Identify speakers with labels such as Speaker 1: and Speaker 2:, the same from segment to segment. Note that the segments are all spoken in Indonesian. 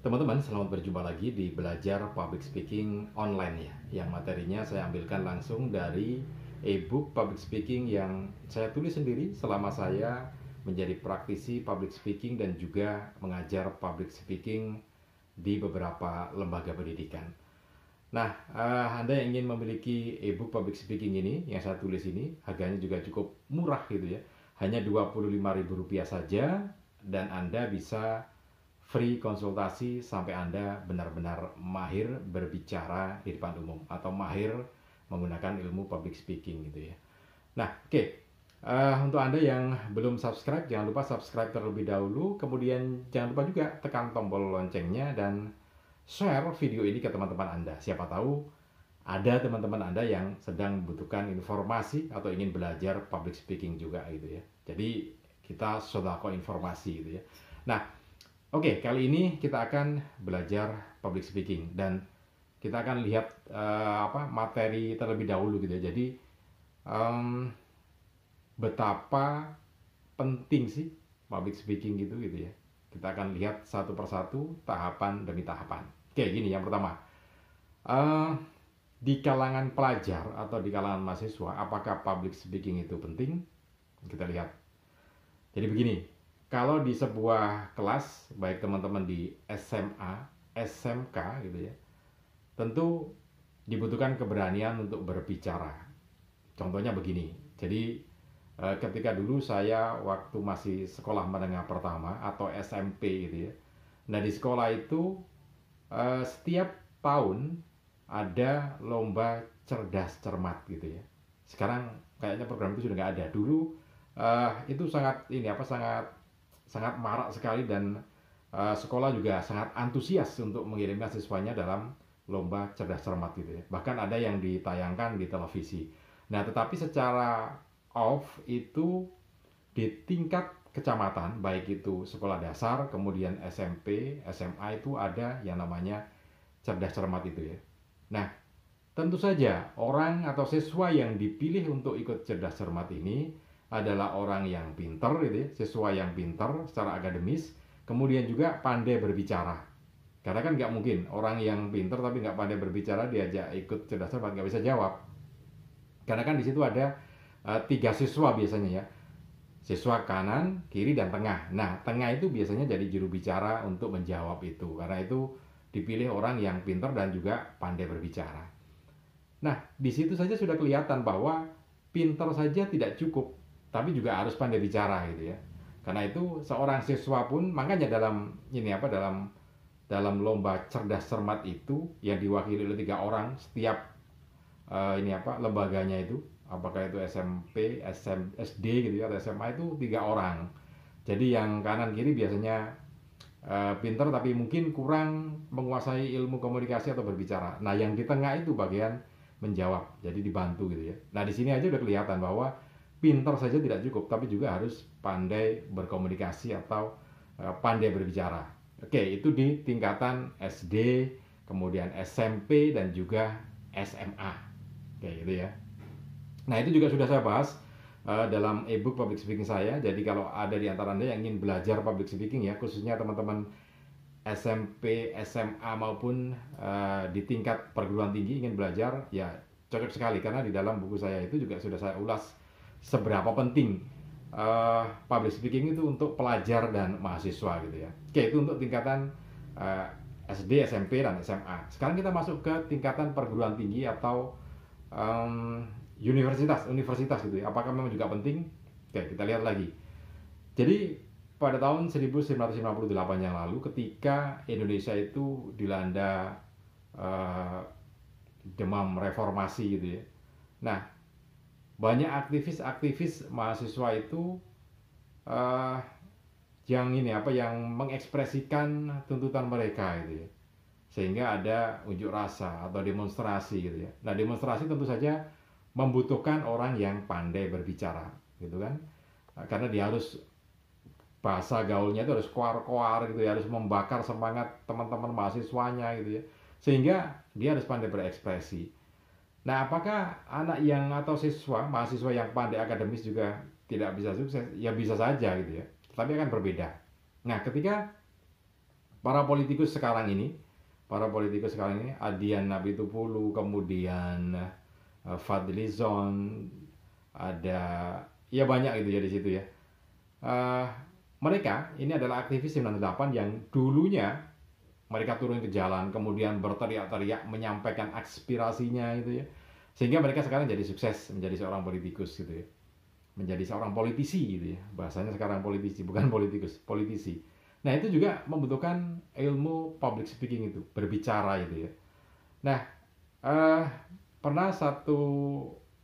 Speaker 1: Teman-teman, selamat berjumpa lagi di Belajar Public Speaking Online ya, yang materinya saya ambilkan langsung dari e-book public speaking yang saya tulis sendiri selama saya menjadi praktisi public speaking dan juga mengajar public speaking di beberapa lembaga pendidikan. Nah, uh, Anda yang ingin memiliki e-book public speaking ini, yang saya tulis ini, harganya juga cukup murah gitu ya. Hanya Rp25.000 saja dan Anda bisa free konsultasi sampai Anda benar-benar mahir berbicara di depan umum atau mahir menggunakan ilmu public speaking gitu ya. Nah, oke. Okay. Uh, eh, untuk Anda yang belum subscribe, jangan lupa subscribe terlebih dahulu. Kemudian jangan lupa juga tekan tombol loncengnya dan share video ini ke teman-teman Anda. Siapa tahu ada teman-teman Anda yang sedang membutuhkan informasi atau ingin belajar public speaking juga gitu ya. Jadi kita sodako informasi gitu ya. Nah, Oke, okay, kali ini kita akan belajar public speaking dan kita akan lihat uh, apa materi terlebih dahulu gitu ya. Jadi um, betapa penting sih public speaking gitu gitu ya. Kita akan lihat satu persatu tahapan demi tahapan. Oke, okay, gini yang pertama. Uh, di kalangan pelajar atau di kalangan mahasiswa, apakah public speaking itu penting? Kita lihat. Jadi begini, kalau di sebuah kelas baik teman-teman di SMA, SMK gitu ya. Tentu dibutuhkan keberanian untuk berbicara. Contohnya begini. Jadi eh, ketika dulu saya waktu masih sekolah menengah pertama atau SMP gitu ya. Nah, di sekolah itu eh, setiap tahun ada lomba cerdas cermat gitu ya. Sekarang kayaknya program itu sudah nggak ada. Dulu eh, itu sangat ini apa sangat sangat marak sekali dan uh, sekolah juga sangat antusias untuk mengirimkan siswanya dalam lomba cerdas cermat gitu ya. Bahkan ada yang ditayangkan di televisi. Nah, tetapi secara off itu di tingkat kecamatan, baik itu sekolah dasar, kemudian SMP, SMA itu ada yang namanya cerdas cermat itu ya. Nah, tentu saja orang atau siswa yang dipilih untuk ikut cerdas cermat ini adalah orang yang pinter gitu ya, siswa yang pinter secara akademis, kemudian juga pandai berbicara. Karena kan nggak mungkin orang yang pinter tapi nggak pandai berbicara diajak ikut cerdas cermat nggak bisa jawab. Karena kan di situ ada uh, tiga siswa biasanya ya, siswa kanan, kiri dan tengah. Nah tengah itu biasanya jadi juru bicara untuk menjawab itu karena itu dipilih orang yang pinter dan juga pandai berbicara. Nah di situ saja sudah kelihatan bahwa pinter saja tidak cukup tapi juga harus pandai bicara gitu ya karena itu seorang siswa pun makanya dalam ini apa dalam dalam lomba cerdas cermat itu yang diwakili oleh tiga orang setiap uh, ini apa lembaganya itu apakah itu SMP, SM, SD gitu ya atau SMA itu tiga orang jadi yang kanan kiri biasanya uh, pinter tapi mungkin kurang menguasai ilmu komunikasi atau berbicara nah yang di tengah itu bagian menjawab jadi dibantu gitu ya nah di sini aja udah kelihatan bahwa pintar saja tidak cukup, tapi juga harus pandai berkomunikasi atau eh, pandai berbicara. Oke, itu di tingkatan SD, kemudian SMP dan juga SMA. Oke, gitu ya. Nah, itu juga sudah saya bahas uh, dalam ebook public speaking saya. Jadi kalau ada di antara Anda yang ingin belajar public speaking ya, khususnya teman-teman SMP, SMA maupun uh, di tingkat perguruan tinggi ingin belajar, ya cocok sekali karena di dalam buku saya itu juga sudah saya ulas seberapa penting uh, public speaking itu untuk pelajar dan mahasiswa gitu ya. Oke, itu untuk tingkatan uh, eh, SD, SMP dan SMA. Sekarang kita masuk ke tingkatan perguruan tinggi atau um, universitas, universitas gitu ya. Apakah memang juga penting? Oke, kita lihat lagi. Jadi pada tahun 1958 yang lalu ketika Indonesia itu dilanda uh, demam reformasi gitu ya. Nah, banyak aktivis-aktivis mahasiswa itu uh, yang ini apa yang mengekspresikan tuntutan mereka gitu ya sehingga ada unjuk rasa atau demonstrasi gitu ya nah demonstrasi tentu saja membutuhkan orang yang pandai berbicara gitu kan eh, karena dia harus bahasa gaulnya itu harus koar-koar gitu ya harus membakar semangat teman-teman mahasiswanya gitu ya sehingga dia harus pandai berekspresi Nah, apakah anak yang atau siswa, mahasiswa yang pandai akademis juga tidak bisa sukses? Ya bisa saja gitu ya. tapi akan berbeda. Nah, ketika para politikus sekarang ini, para politikus sekarang ini Adian Nabi Tupulu, kemudian eh, Fadlizon, ada ya banyak gitu ya di situ ya. Uh, mereka ini adalah aktivis 98 yang dulunya mereka turun ke jalan kemudian berteriak-teriak menyampaikan aspirasinya gitu ya sehingga mereka sekarang jadi sukses menjadi seorang politikus gitu ya. Menjadi seorang politisi gitu ya. Bahasanya sekarang politisi, bukan politikus, politisi. Nah, itu juga membutuhkan ilmu public speaking itu, berbicara gitu ya. Nah, eh, pernah satu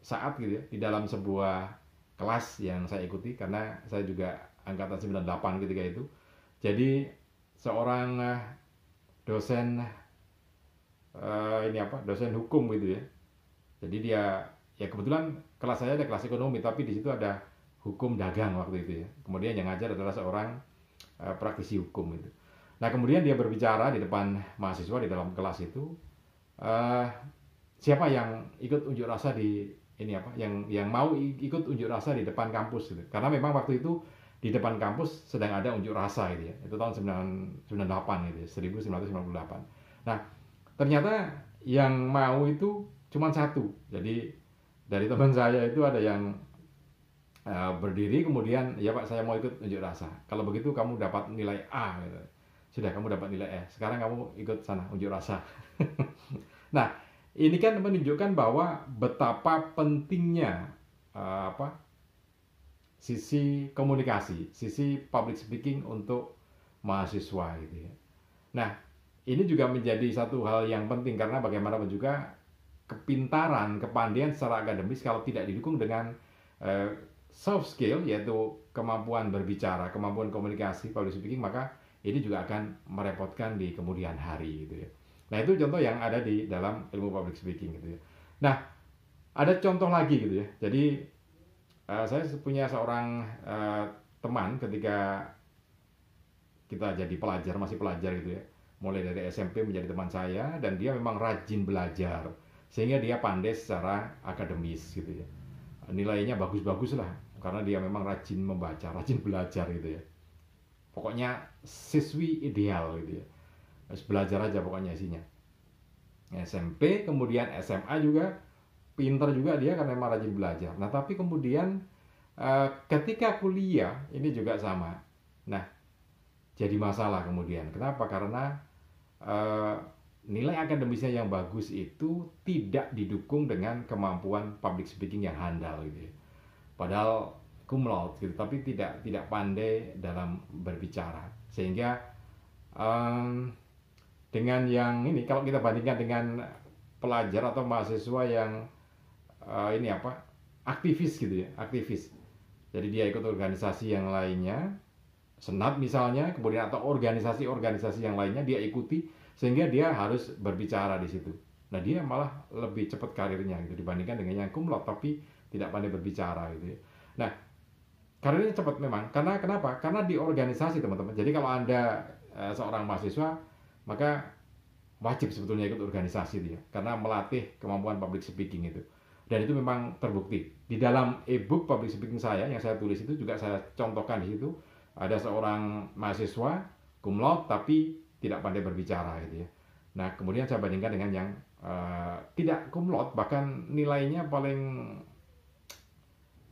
Speaker 1: saat gitu ya, di dalam sebuah kelas yang saya ikuti karena saya juga angkatan 98 ketika itu. Jadi seorang eh, dosen eh, ini apa? dosen hukum gitu ya. Jadi dia ya kebetulan kelas saya ada kelas ekonomi tapi di situ ada hukum dagang waktu itu ya. Kemudian yang ngajar adalah seorang uh, praktisi hukum itu. Nah kemudian dia berbicara di depan mahasiswa di dalam kelas itu uh, siapa yang ikut unjuk rasa di ini apa yang yang mau ikut unjuk rasa di depan kampus gitu. Karena memang waktu itu di depan kampus sedang ada unjuk rasa gitu ya. Itu tahun 1998 gitu ya, 1998. Nah, ternyata yang mau itu cuma satu jadi dari teman saya itu ada yang uh, berdiri kemudian ya pak saya mau ikut unjuk rasa kalau begitu kamu dapat nilai A gitu. sudah kamu dapat nilai E sekarang kamu ikut sana unjuk rasa nah ini kan menunjukkan bahwa betapa pentingnya uh, apa sisi komunikasi sisi public speaking untuk mahasiswa gitu ya nah ini juga menjadi satu hal yang penting karena bagaimanapun juga kepintaran, kepandian secara akademis kalau tidak didukung dengan uh, soft skill yaitu kemampuan berbicara, kemampuan komunikasi, public speaking maka ini juga akan merepotkan di kemudian hari gitu ya. Nah, itu contoh yang ada di dalam ilmu public speaking gitu ya. Nah, ada contoh lagi gitu ya. Jadi uh, saya punya seorang uh, teman ketika kita jadi pelajar, masih pelajar gitu ya. Mulai dari SMP menjadi teman saya dan dia memang rajin belajar sehingga dia pandai secara akademis gitu ya nilainya bagus-bagus lah karena dia memang rajin membaca rajin belajar gitu ya pokoknya siswi ideal gitu ya harus belajar aja pokoknya isinya SMP kemudian SMA juga pinter juga dia karena memang rajin belajar nah tapi kemudian eh, ketika kuliah ini juga sama nah jadi masalah kemudian kenapa karena eh, nilai akademisnya yang bagus itu tidak didukung dengan kemampuan public speaking yang handal gitu ya. Padahal cum laude gitu, tapi tidak tidak pandai dalam berbicara. Sehingga um, dengan yang ini kalau kita bandingkan dengan pelajar atau mahasiswa yang uh, ini apa? aktivis gitu ya, aktivis. Jadi dia ikut organisasi yang lainnya senat misalnya, kemudian atau organisasi-organisasi yang lainnya dia ikuti sehingga dia harus berbicara di situ. Nah dia malah lebih cepat karirnya gitu dibandingkan dengan yang kumlot tapi tidak pandai berbicara gitu ya. Nah karirnya cepat memang karena kenapa? Karena di organisasi teman-teman. Jadi kalau anda e, seorang mahasiswa maka wajib sebetulnya ikut organisasi dia karena melatih kemampuan public speaking itu dan itu memang terbukti di dalam e-book public speaking saya yang saya tulis itu juga saya contohkan di situ ada seorang mahasiswa kumlot tapi tidak pandai berbicara gitu ya. Nah kemudian saya bandingkan dengan yang uh, tidak kumlot bahkan nilainya paling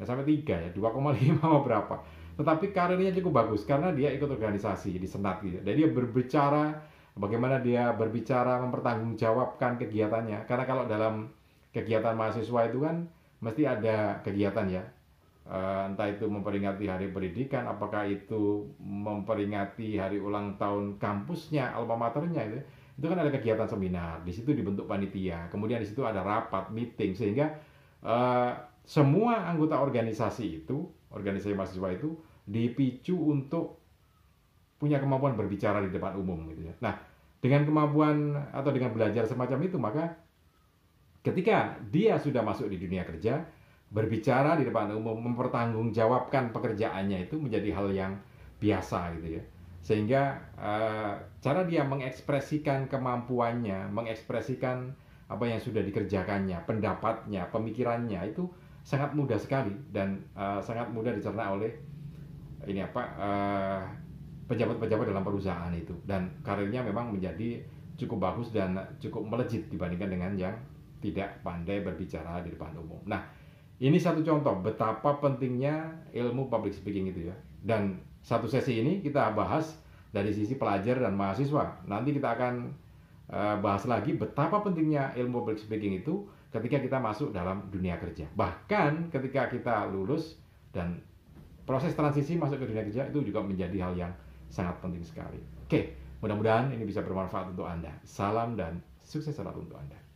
Speaker 1: ya sampai tiga ya dua koma 2,5 berapa. Tetapi karirnya cukup bagus karena dia ikut organisasi di senat gitu. Jadi dia berbicara bagaimana dia berbicara mempertanggungjawabkan kegiatannya. Karena kalau dalam kegiatan mahasiswa itu kan mesti ada kegiatan ya Eh, entah itu memperingati hari pendidikan, apakah itu memperingati hari ulang tahun kampusnya, almamaternya itu. Ya. Itu kan ada kegiatan seminar, di situ dibentuk panitia, kemudian di situ ada rapat, meeting sehingga uh, semua anggota organisasi itu, organisasi mahasiswa itu dipicu untuk punya kemampuan berbicara di depan umum gitu ya. Nah, dengan kemampuan atau dengan belajar semacam itu maka ketika dia sudah masuk di dunia kerja, berbicara di depan umum, mempertanggungjawabkan pekerjaannya itu menjadi hal yang biasa gitu ya. Sehingga eh, cara dia mengekspresikan kemampuannya, mengekspresikan apa yang sudah dikerjakannya, pendapatnya, pemikirannya itu sangat mudah sekali dan eh, sangat mudah dicerna oleh ini apa eh, pejabat-pejabat dalam perusahaan itu dan karirnya memang menjadi cukup bagus dan cukup melejit dibandingkan dengan yang tidak pandai berbicara di depan umum. Nah, ini satu contoh betapa pentingnya ilmu public speaking itu ya. Dan satu sesi ini kita bahas dari sisi pelajar dan mahasiswa. Nanti kita akan eh, bahas lagi betapa pentingnya ilmu public speaking itu ketika kita masuk dalam dunia kerja. Bahkan ketika kita lulus dan proses transisi masuk ke dunia kerja itu juga menjadi hal yang sangat penting sekali. Oke, mudah-mudahan ini bisa bermanfaat untuk Anda. Salam dan sukses selalu untuk Anda.